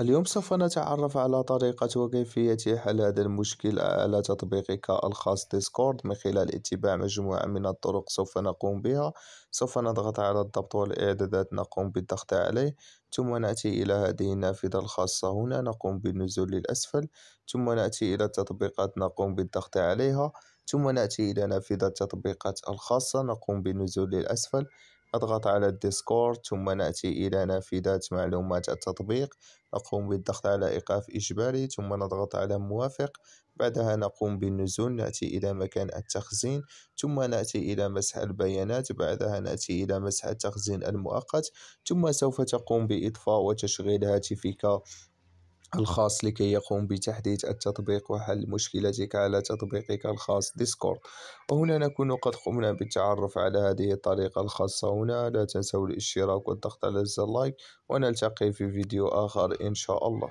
اليوم سوف نتعرف على طريقة وكيفية حل هذا المشكل على تطبيقك الخاص ديسكورد من خلال اتباع مجموعة من الطرق سوف نقوم بها سوف نضغط على الضبط والإعدادات نقوم بالضغط عليه ثم نأتي إلى هذه النافذة الخاصة هنا نقوم بالنزول للأسفل ثم نأتي إلى التطبيقات نقوم بالضغط عليها ثم نأتي إلى نافذة التطبيقات الخاصة نقوم بالنزول للأسفل أضغط على الديسكورد ثم نأتي إلى نافذة معلومات التطبيق نقوم بالضغط على إيقاف إجباري ثم نضغط على موافق بعدها نقوم بالنزول نأتي إلى مكان التخزين ثم نأتي إلى مسح البيانات بعدها نأتي إلى مسح التخزين المؤقت ثم سوف تقوم بإطفاء وتشغيل هاتفك الخاص لكي يقوم بتحديث التطبيق وحل مشكلتك على تطبيقك الخاص ديسكورد وهنا نكون قد قمنا بالتعرف على هذه الطريقة الخاصة هنا لا تنسوا الاشتراك والضغط على زر لايك ونلتقي في فيديو آخر إن شاء الله